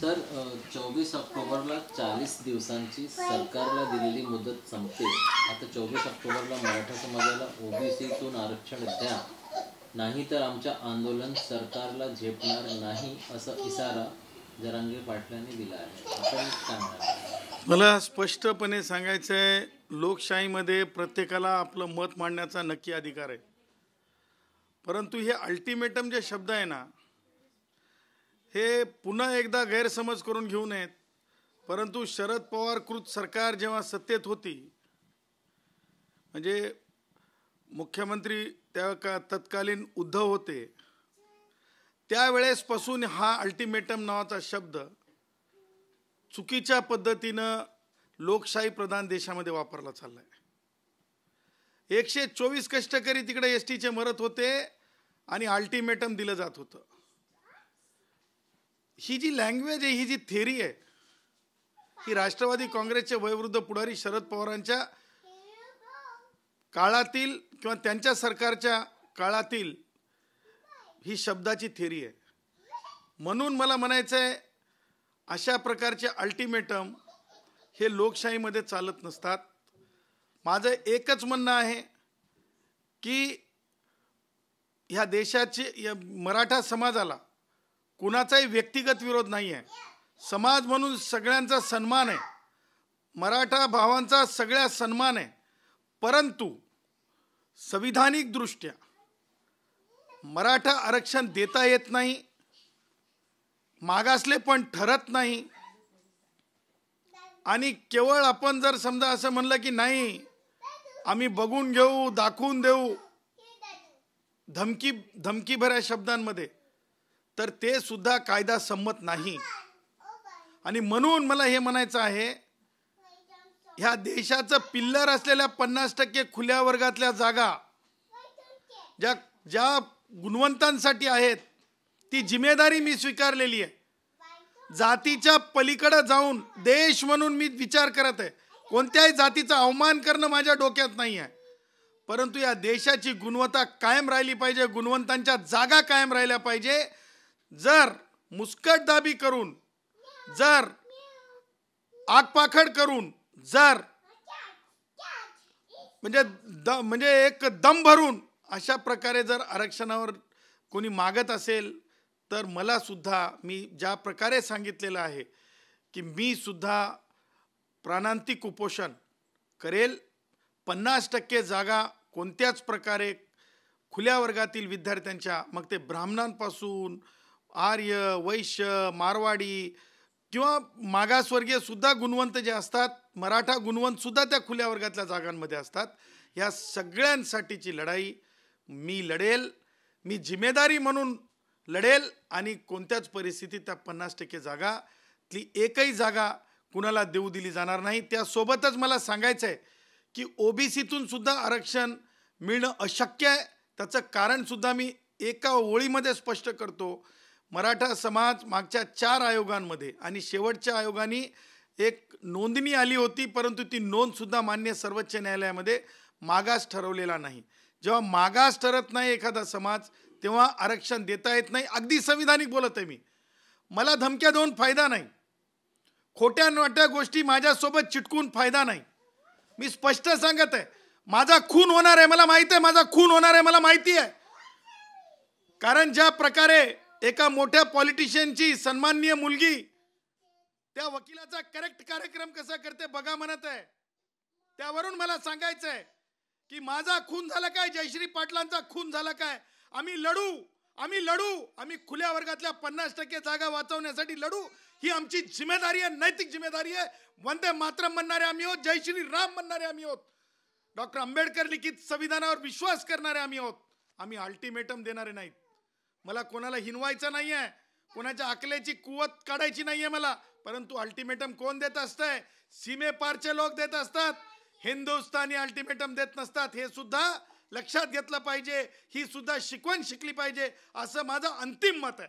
sir चोवीस ऑक्टोबरला चाळीस दिवसांची सरकारला दिलेली मुदत संपते आता चोवीस ऑक्टोबरला मराठा समाजाला ओबीसीतून आरक्षण द्या नाही तर आमच्या आंदोलन सरकारला झेपणार नाही असं इशारा जरांगे पाटलांनी दिला आहे आपण सांगणार मला स्पष्टपणे सांगायचं आहे लोकशाहीमध्ये प्रत्येकाला आपलं मत मांडण्याचा नक्की अधिकार आहे परंतु हे अल्टिमेटम जे शब्द आहे ना हे पुन्हा एकदा गैरसमज करून घेऊ नयेत परंतु शरद पवार कृत सरकार जेव्हा सत्तेत होती म्हणजे मुख्यमंत्री त्या का तत्कालीन उद्धव होते त्यावेळेसपासून हा अल्टिमेटम नावाचा शब्द चुकीच्या पद्धतीनं लोकशाही प्रधान देशामध्ये वापरला चालला आहे एकशे चोवीस कष्टकरी तिकडे एस टीचे मरत होते आणि अल्टिमेटम दिलं जात होतं ही जी लँग्वेज आहे ही जी थेरी आहे ही राष्ट्रवादी काँग्रेसचे वयोवृद्ध पुढारी शरद पवारांच्या काळातील किंवा त्यांच्या सरकारच्या काळातील ही शब्दाची थेरी आहे म्हणून मला म्हणायचं आहे अशा प्रकारचे अल्टिमेटम हे लोकशाहीमध्ये चालत नसतात माझं एकच म्हणणं आहे की ह्या देशाचे या मराठा समाजाला कुणाचाही व्यक्तिगत विरोध नाही आहे समाज म्हणून सगळ्यांचा सन्मान आहे मराठा भावांचा सगळ्या सन्मान आहे परंतु संविधानिकदृष्ट्या मराठा आरक्षण देता येत नाही मागासले पण ठरत नाही आणि केवळ आपण जर समजा असं म्हणलं की नाही आम्ही बघून घेऊ दाखवून देऊ धमकी धमकी भऱ्या शब्दांमध्ये तर ते सुद्धा कायदा संमत नाही आणि म्हणून मला हे म्हणायचं आहे ह्या देशाचं पिल्लर असलेल्या पन्नास टक्के खुल्या वर्गातल्या जागा ज्या ज्या गुणवंतांसाठी आहेत ती जिम्मेदारी मी स्वीकारलेली आहे जातीच्या पलीकडं जाऊन देश म्हणून मी विचार करत आहे कोणत्याही जातीचा अवमान करणं माझ्या डोक्यात नाही आहे परंतु या देशाची गुणवत्ता कायम राहिली पाहिजे गुणवंतांच्या जागा कायम राहिल्या पाहिजे जर दाबी करून जर आगपाखड करून जर म्हणजे द म्हणजे एक दम भरून अशा प्रकारे जर आरक्षणावर कोणी मागत असेल तर मला सुद्धा मी ज्या प्रकारे सांगितलेलं आहे की मी सुद्धा प्राणांतिक कुपोषण करेल पन्नास टक्के जागा कोणत्याच प्रकारे खुल्या वर्गातील विद्यार्थ्यांच्या मग ते ब्राह्मणांपासून आर्य वैश्य मारवाडी किंवा मागासवर्गीयसुद्धा सुद्धा गुणवंत जे असतात मराठा गुणवंतसुद्धा त्या खुल्या वर्गातल्या जागांमध्ये असतात ह्या सगळ्यांसाठीची लढाई मी लढेल मी जिम्मेदारी म्हणून लढेल आणि कोणत्याच परिस्थितीत त्या पन्नास टक्के जागा ती एकही जागा कुणाला देऊ दिली जाणार नाही त्यासोबतच मला सांगायचं आहे की ओबीसीतून सुद्धा आरक्षण मिळणं अशक्य आहे त्याचं कारणसुद्धा मी एका ओळीमध्ये स्पष्ट करतो मराठा समाज मागच्या चार आयोगांमध्ये आणि शेवटच्या आयोगाने एक नोंदणी आली होती परंतु ती नोंदसुद्धा मान्य सर्वोच्च न्यायालयामध्ये मागास ठरवलेला नाही जेव्हा मागास ठरत नाही एखादा समाज तेव्हा आरक्षण देता येत नाही अगदी संविधानिक बोलत आहे मी मला धमक्या देऊन फायदा नाही खोट्या नोट्या गोष्टी माझ्यासोबत चिटकून फायदा नाही मी स्पष्ट सांगत आहे माझा खून होणार आहे मला माहिती आहे माझा खून होणार आहे मला माहिती आहे कारण ज्या प्रकारे एका मोठ्या पॉलिटिशियनची सन्माननीय मुलगी त्या वकिलाचा करेक्ट कार्यक्रम कसा करते बघा म्हणत आहे त्यावरून मला सांगायचं आहे की माझा खून झाला काय जयश्री पाटलांचा खून झाला काय आम्ही लढू आम्ही लढू आम्ही खुल्या वर्गातल्या पन्नास टक्के जागा वाचवण्यासाठी लढू ही आमची जिम्मेदारी आहे नैतिक जिम्मेदारी आहे वंदे मातरम म्हणणारे आम्ही आहोत जय श्री राम म्हणणारे आम्ही आहोत डॉक्टर आंबेडकर लिखित संविधानावर विश्वास करणारे आम्ही आहोत आम्ही अल्टिमेटम देणारे नाहीत मला कोणाला हिनवायचं नाही आहे कोणाच्या अकलेची कुवत काढायची नाही आहे मला परंतु अल्टिमेटम कोण देत असतंय सीमेपारचे लोक देत असतात हिंदुस्थानी अल्टिमेटम देत नसतात हे सुद्धा लक्षात घेतलं पाहिजे ही सुद्धा शिकवण शिकली पाहिजे असं माझं अंतिम मत आहे